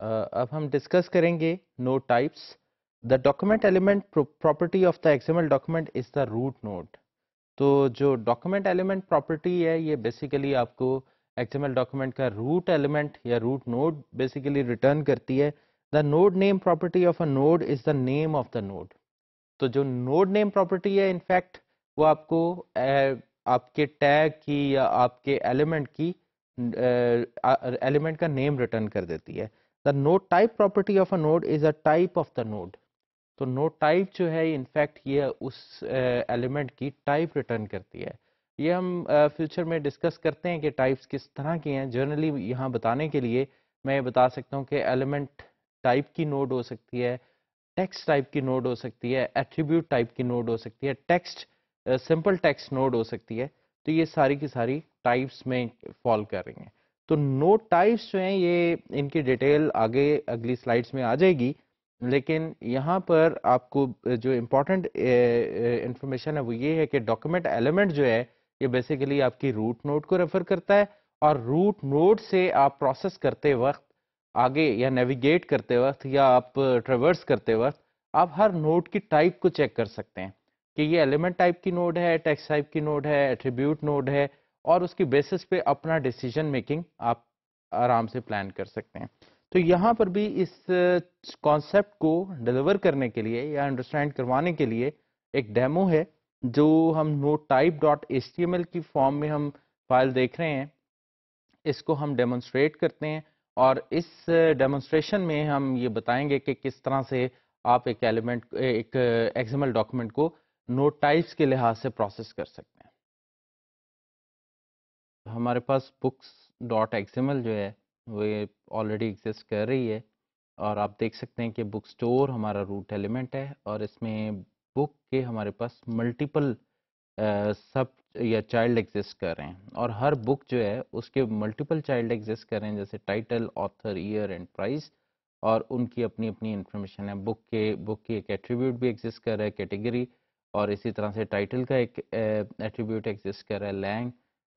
अब हम डिस्कस करेंगे node types the document element property of the XML document is the root node तो जो डॉक्यूमेंट एलिमेंट प्रॉपर्टी है ये बेसिकली आपको एक्सएमएल डॉक्यूमेंट का रूट एलिमेंट या रूट नोट बेसिकली रिटर्न करती है the node name property of a node is the name of the node तो जो नोड नेम प्रॉपर्टी है इनफैक्ट वो आपको आपके टैग की या आपके एलिमेंट की एलिमेंट का नेम रिटर्न कर देती है the node type property of a node is a type of the node तो नोड टाइप जो है इनफैक्ट ये उस एलिमेंट की टाइप रिटर्न करती है ये हम फ्यूचर में डिस्कस करते हैं कि टाइप्स किस तरह की हैं जनरली यहाँ बताने के लिए मैं ये बता सकता हूँ कि एलिमेंट टाइप की नोड हो सकती है टेक्स्ट टाइप की नोड हो सकती है एट्रीब्यूट टाइप की नोड हो सकती है टेक्स्ट सिंपल टेक्स्ट नोड हो सकती है तो ये सारी की सारी टाइप्स में फॉल करेंगे तो नोट टाइप्स जो हैं ये इनकी डिटेल आगे अगली स्लाइड्स में आ जाएगी लेकिन यहाँ पर आपको जो इम्पोर्टेंट इंफॉर्मेशन है वो ये है कि डॉक्यूमेंट एलिमेंट जो है ये बेसिकली आपकी रूट नोट को रेफर करता है और रूट नोट से आप प्रोसेस करते वक्त आगे या नेविगेट करते वक्त या आप ट्रेवर्स करते वक्त आप हर नोट की टाइप को चेक कर सकते हैं कि ये एलिमेंट टाइप की नोड है टेक्स्ट टाइप की नोड है एट्रीब्यूट नोड है और उसकी बेसिस पे अपना डिसीजन मेकिंग आप आराम से प्लान कर सकते हैं तो यहाँ पर भी इस कॉन्सेप्ट को डिलीवर करने के लिए या अंडरस्टैंड करवाने के लिए एक डेमो है जो हम नोट टाइप डॉट एल की फॉर्म में हम फाइल देख रहे हैं इसको हम डेमोन्स्ट्रेट करते हैं और इस डेमोन्स्ट्रेशन में हम ये बताएंगे कि किस तरह से आप एक एलिमेंट एक एक्सएमएल डॉक्यूमेंट को नोट टाइप्स के लिहाज से प्रोसेस कर सकते हैं हमारे पास बुक्स डॉट एक्सएमएल जो है वो ऑलरेडी एग्जिस्ट कर रही है और आप देख सकते हैं कि बुक स्टोर हमारा रूट एलिमेंट है और इसमें बुक के हमारे पास मल्टीपल सब या चाइल्ड एग्जिस्ट कर रहे हैं और हर बुक जो है उसके मल्टीपल चाइल्ड एग्जिस्ट कर रहे हैं जैसे title author year and price और उनकी अपनी अपनी इन्फॉर्मेशन है बुक के बुक की एक एट्रीब्यूट भी एग्जिस्ट कर रहा है कैटेगरी और इसी तरह से टाइटल का एक एट्रीब्यूट एग्जिस्ट कर रहा है लैंग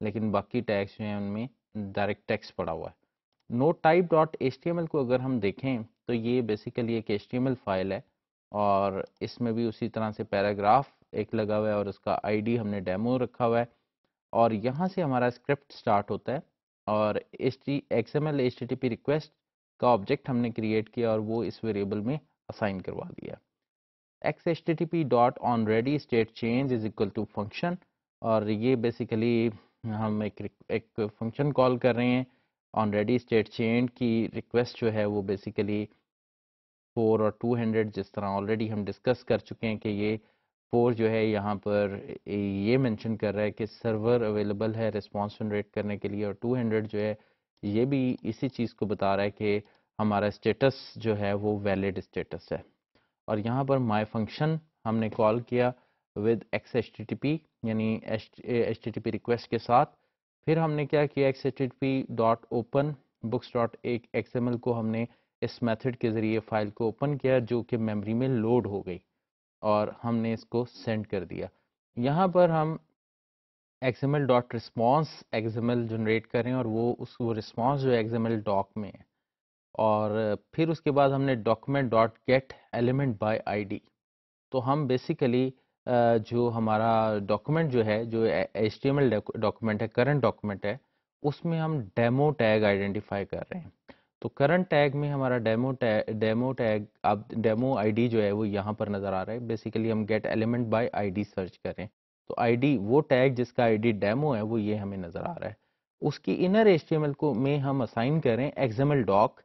लेकिन बाकी टैक्स जो हैं उनमें डायरेक्ट टैक्स पड़ा हुआ है नोट टाइप डॉट एच को अगर हम देखें तो ये बेसिकली एक एच फाइल है और इसमें भी उसी तरह से पैराग्राफ एक लगा हुआ है और उसका आईडी हमने डेमो रखा हुआ है और यहाँ से हमारा स्क्रिप्ट स्टार्ट होता है और H T X M L H T P request का ऑब्जेक्ट हमने क्रिएट किया और वो इस वेरिएबल में असाइन करवा दिया X H T P dot on ready state change is equal to function और ये बेसिकली हम एक एक फंक्शन कॉल कर रहे हैं ऑन रेडी स्टेट चेन की रिक्वेस्ट जो है वो बेसिकली फोर और टू हंड्रेड जिस तरह ऑलरेडी हम डिस्कस कर चुके हैं कि ये फोर जो है यहाँ पर ये मेंशन कर रहा है कि सर्वर अवेलेबल है रिस्पांस जनरेट करने के लिए और टू हंड्रेड जो है ये भी इसी चीज़ को बता रहा है कि हमारा स्टेटस जो है वो वैलिड स्टेटस है और यहाँ पर माई फंक्शन हमने कॉल किया with X H T T P यानी H T T P request के साथ फिर हमने क्या किया X H T P dot open books dot एक एक्स एम एल को हमने इस मेथड के ज़रिए फ़ाइल को ओपन किया जो कि मेमोरी में लोड हो गई और हमने इसको सेंड कर दिया यहाँ पर हम L dot response L generate करें और वो उस वो रिस्पॉन्स जो एल डॉक में है और फिर उसके बाद हमने document dot get element I D तो हम बेसिकली जो हमारा डॉक्यूमेंट जो है जो एच डॉक्यूमेंट है करंट डॉक्यूमेंट है उसमें हम डेमो टैग आइडेंटिफाई कर रहे हैं तो करंट टैग में हमारा डेमो टैग डेमो टैग अब डेमो आईडी जो है वो यहाँ पर नज़र आ रहा है बेसिकली हम get element by ID search करें तो आईडी वो टैग जिसका आईडी डेमो है वो ये हमें नज़र आ रहा है उसकी इनर एच को में हम असाइन करें एक्सएमएल डॉक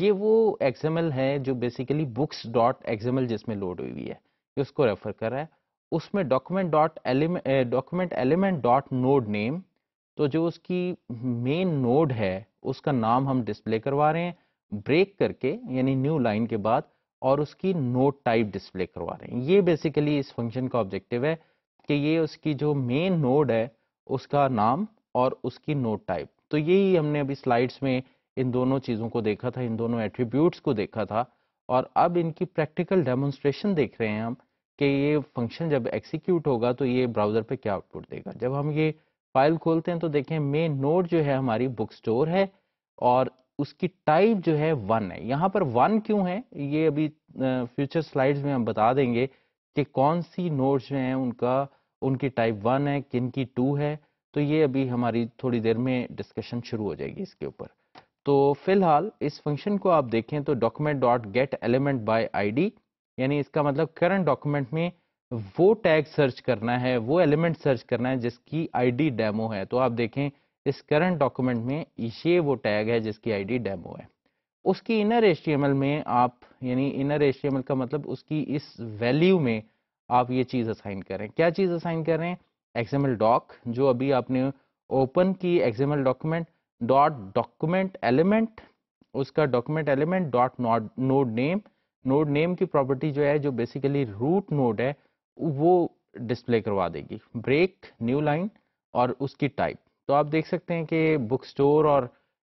ये वो एक्सएमएल है जो बेसिकली बुक्स डॉट एक्सएमएल जिसमें लोड हुई हुई है उसको रेफर कर रहा है उसमें document dot element document element dot node name तो जो उसकी मेन नोड है उसका नाम हम डिस्प्ले करवा रहे हैं ब्रेक करके यानी न्यू लाइन के बाद और उसकी नोड टाइप डिस्प्ले करवा रहे हैं ये बेसिकली इस फंक्शन का ऑब्जेक्टिव है कि ये उसकी जो मेन नोड है उसका नाम और उसकी नोड टाइप तो यही हमने अभी स्लाइड्स में इन दोनों चीज़ों को देखा था इन दोनों एट्रीब्यूट्स को देखा था और अब इनकी प्रैक्टिकल डेमोन्स्ट्रेशन देख रहे हैं हम कि ये फंक्शन जब एक्सिक्यूट होगा तो ये ब्राउज़र पे क्या आउटपुट देगा जब हम ये फाइल खोलते हैं तो देखें मेन नोड जो है हमारी बुक स्टोर है और उसकी टाइप जो है वन है यहाँ पर वन क्यों है ये अभी फ्यूचर स्लाइड्स में हम बता देंगे कि कौन सी नोड्स जो हैं उनका उनकी टाइप वन है किन की टू है तो ये अभी हमारी थोड़ी देर में डिस्कशन शुरू हो जाएगी इसके ऊपर तो फिलहाल इस फंक्शन को आप देखें तो document dot get element by I यानी इसका मतलब करंट डॉक्यूमेंट में वो टैग सर्च करना है वो एलिमेंट सर्च करना है जिसकी आईडी डेमो है तो आप देखें इस करंट डॉक्यूमेंट में ये वो टैग है जिसकी आईडी डेमो है उसकी इनर एच में आप यानी इनर एच का मतलब उसकी इस वैल्यू में आप ये चीज़ असाइन करें क्या चीज़ असाइन कर रहे हैं एक्सएमएल डॉक जो अभी आपने ओपन की XML document dot document element उसका document element dot node name node name की प्रॉपर्टी जो है जो बेसिकली रूट नोड है वो डिस्प्ले करवा देगी ब्रेक न्यू लाइन और उसकी टाइप तो आप देख सकते हैं कि बुक स्टोर और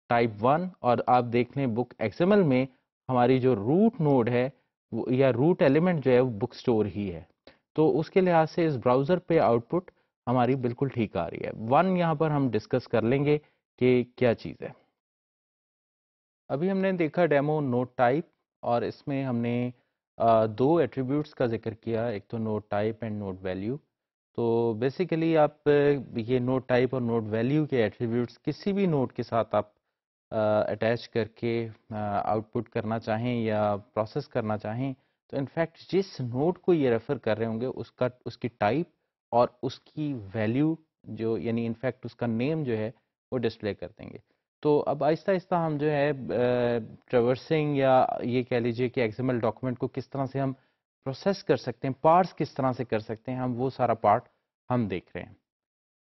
टाइप वन और आप देख लें बुक एक्सएमएल में हमारी जो रूट नोड है या रूट एलिमेंट जो है वो बुक स्टोर ही है तो उसके लिहाज से इस ब्राउज़र पे आउटपुट हमारी बिल्कुल ठीक आ रही है वन यहाँ पर हम डिस्कस कर लेंगे कि क्या चीज़ है अभी हमने देखा डेमो नोट टाइप और इसमें हमने दो एट्रीब्यूट्स का जिक्र किया एक तो note type and note value तो बेसिकली आप ये नोट टाइप और नोट वैल्यू के एट्रीब्यूट्स किसी भी नोट के साथ आप अटैच करके आउटपुट करना चाहें या प्रोसेस करना चाहें तो इनफैक्ट जिस नोट को ये रेफ़र कर रहे होंगे उसका उसकी टाइप और उसकी वैल्यू जो यानी इनफैक्ट उसका नेम जो है वो डिस्प्ले कर देंगे तो अब आहिस्ता आहिस्ता हम जो है ट्रवर्सिंग या ये कह लीजिए कि एक्सएमएल डॉक्यूमेंट को किस तरह से हम प्रोसेस कर सकते हैं पार्ट्स किस तरह से कर सकते हैं हम वो सारा पार्ट हम देख रहे हैं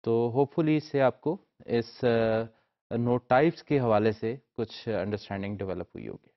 तो होपफुली इससे आपको इस नोट टाइप्स के हवाले से कुछ अंडरस्टैंडिंग डेवलप हुई होगी